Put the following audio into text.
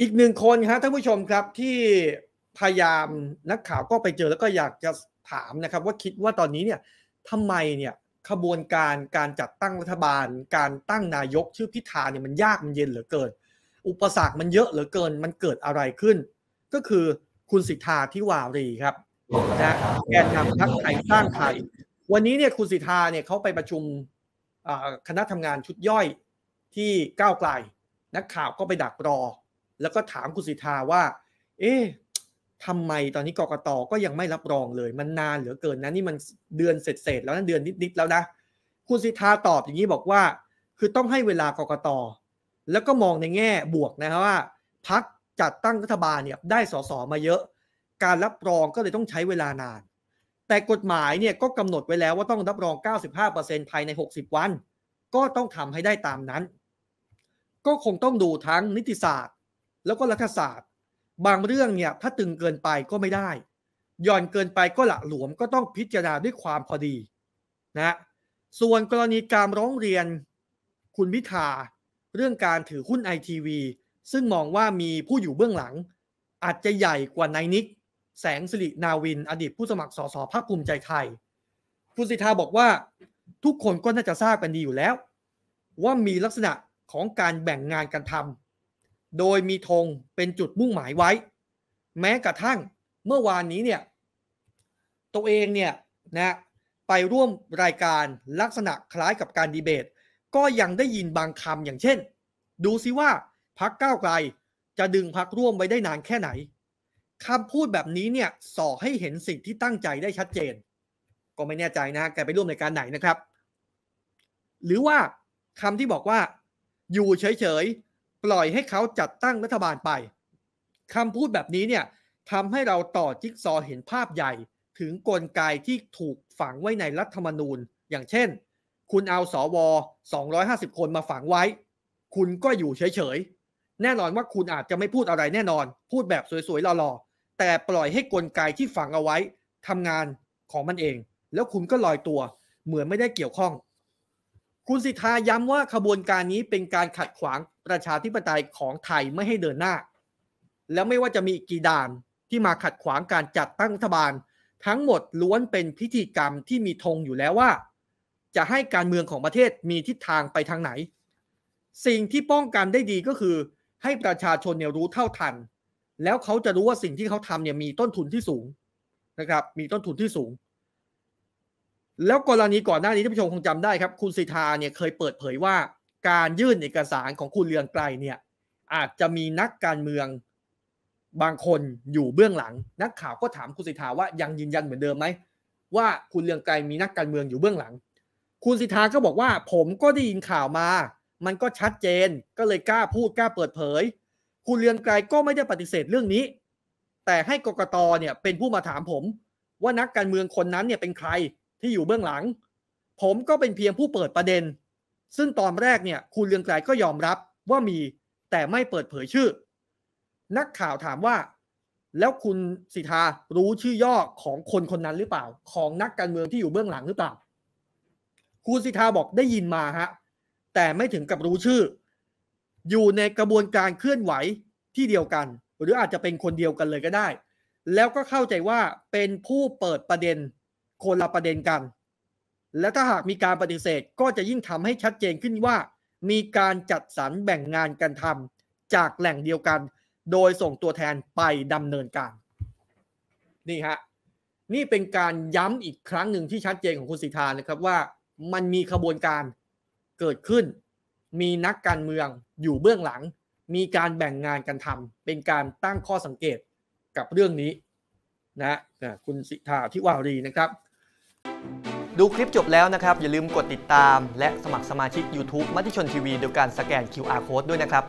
อีกหนึ่งคนครับท่านผู้ชมครับที่พยายามนักข่าวก็ไปเจอแล้วก็อยากจะถามนะครับ ว่าคิดว่าตอนนี้เนี่ยทำไมเนี่ยขบวนการการจัดตั้งรัฐบาล การตั้งนายกชื่อพิธาเนี่ยมันยากมันเย็นเหลือเกิน อุปสรรคมันเยอะเหลือเกินมันเกิดอะไรขึ้น ก็คือคุณสิทธาทิวารีครับนะแกนนำพรรคไทยสร้างไทยวันนี้เนี่ยคุณสิทธาเนี่ยเขาไปประชุมคณะทำงานชุดย่อยที่ก้าวไกล นักข่าวก็ไปดักรอแล้วก็ถามคุณสิทธาว่า เอ๊ะทำไมตอนนี้กรกตก็ยังไม่รับรองเลย มันนานเหลือเกินนะ นี่มันเดือนเสร็จๆแล้วนะเดือนนิดๆแล้วนะ คุณสิทธาตอบอย่างนี้บอกว่า คือต้องให้เวลากรกต แล้วก็มองในแง่บวกนะครับว่า พักจัดตั้งรัฐบาลเนี่ยได้สสมาเยอะ การรับรองก็เลยต้องใช้เวลานาน แต่กฎหมายเนี่ยก็กำหนดไว้แล้วว่าต้องรับรอง 95%ภายใน 60 วัน ก็ต้องทำให้ได้ตามนั้น ก็คงต้องดูทั้งนิติศาสตรแล้วก็รัฐศาสตร์ บางเรื่องเนี่ย ถ้าตึงเกินไปก็ไม่ได้หย่อนเกินไปก็หละหลวมก็ต้องพิจารณาด้วยความพอดี นะ ส่วนกรณีการร้องเรียน คุณพิธา เรื่องการถือหุ้นไอทีวีซึ่งมองว่ามีผู้อยู่เบื้องหลัง อาจจะใหญ่กว่านายนิก แสงสิริ นาวิน อดีตผู้สมัครสสภาคภูมิใจไทย คุณสิทธาบอกว่า ทุกคนก็น่าจะทราบกันดีอยู่แล้ว ว่ามีลักษณะของการแบ่งงานกันทโดยมีธงเป็นจุดมุ่งหมายไว้ แม้กระทั่งเมื่อวานนี้เนี่ยตัวเองเนี่ยนะไปร่วมรายการลักษณะคล้ายกับการดีเบต ก็ยังได้ยินบางคำอย่างเช่น ดูซิว่าพักก้าวไกลจะดึงพักร่วมไว้ได้นานแค่ไหนคำพูดแบบนี้เนี่ยส่อให้เห็นสิ่งที่ตั้งใจได้ชัดเจน ก็ไม่แน่ใจนะแกไปร่วมในการไหนนะครับ หรือว่าคำที่บอกว่า อยู่เฉยปล่อยให้เขาจัดตั้งรัฐบาลไป คำพูดแบบนี้เนี่ยทำให้เราต่อจิ๊กซอเห็นภาพใหญ่ ถึงกลไกที่ถูกฝังไว้ในรัฐธรรมนูญ อย่างเช่น คุณเอาสอวอ250 คนมาฝังไว้ คุณก็อยู่เฉย ๆ แน่นอนว่าคุณอาจจะไม่พูดอะไรแน่นอน พูดแบบสวยๆ หล่อๆ แต่ปล่อยให้กลไกที่ฝังเอาไว้ทำงานของมันเอง แล้วคุณก็ลอยตัว เหมือนไม่ได้เกี่ยวข้องคุณสิทธาย้ำว่าขบวนการนี้เป็นการขัดขวางประชาธิปไตยของไทยไม่ให้เดินหน้า แล้วไม่ว่าจะมีกี่ด่านที่มาขัดขวางการจัดตั้งรัฐบาลทั้งหมดล้วนเป็นพิธีกรรมที่มีธงอยู่แล้วว่า จะให้การเมืองของประเทศมีทิศทางไปทางไหน สิ่งที่ป้องกันได้ดีก็คือ ให้ประชาชนเนี่ยรู้เท่าทัน แล้วเขาจะรู้ว่าสิ่งที่เขาทำเนี่ยมีต้นทุนที่สูงนะครับมีต้นทุนที่สูงแล้วกรณีก่อนหน้านี้ท่านผู้ชมคงจำได้ครับ คุณสิทธาเนี่ยเคยเปิดเผยว่าการยื่นเอกสารของคุณเลืองไกลเนี่ยอาจจะมีนักการเมืองบางคนอยู่เบื้องหลัง นักข่าวก็ถามคุณสิทธาว่ายังยืนยันเหมือนเดิมไหมว่าคุณเลืองไกลมีนักการเมืองอยู่เบื้องหลัง คุณสิทธาก็บอกว่าผมก็ได้ยินข่าวมา มันก็ชัดเจนก็เลยกล้าพูดกล้าเปิดเผย คุณเลืองไกลก็ไม่ได้ปฏิเสธเรื่องนี้ แต่ให้กกตเนี่ยเป็นผู้มาถามผม ว่านักการเมืองคนนั้นเนี่ยเป็นใครที่อยู่เบื้องหลัง ผมก็เป็นเพียงผู้เปิดประเด็น ซึ่งตอนแรกเนี่ยคุณเรืองไกรก็ยอมรับว่ามีแต่ไม่เปิดเผยชื่อ นักข่าวถามว่าแล้วคุณสิทธารู้ชื่อย่อของคนคนนั้นหรือเปล่า ของนักการเมืองที่อยู่เบื้องหลังหรือเปล่า คุณสิทธาบอกได้ยินมาฮะแต่ไม่ถึงกับรู้ชื่อ อยู่ในกระบวนการเคลื่อนไหวที่เดียวกัน หรืออาจจะเป็นคนเดียวกันเลยก็ได้ แล้วก็เข้าใจว่าเป็นผู้เปิดประเด็นคนละประเด็นกัน และถ้าหากมีการปฏิเสธก็จะยิ่งทำให้ชัดเจนขึ้นว่า มีการจัดสรรแบ่งงานกันทำจากแหล่งเดียวกัน โดยส่งตัวแทนไปดำเนินการนี่ฮะนี่เป็นการย้ำอีกครั้งหนึ่งที่ชัดเจนของคุณสิทธานะครับว่ามันมีขบวนการเกิดขึ้น มีนักการเมืองอยู่เบื้องหลัง มีการแบ่งงานกันทำเป็นการตั้งข้อสังเกตกับเรื่องนี้นะคุณสิทธาทิวารีนะครับดูคลิปจบแล้วนะครับ อย่าลืมกดติดตาม และสมัครสมาชิก YouTube มัติชนทีวีโดยการสแกน QR Code ด้วยนะครับ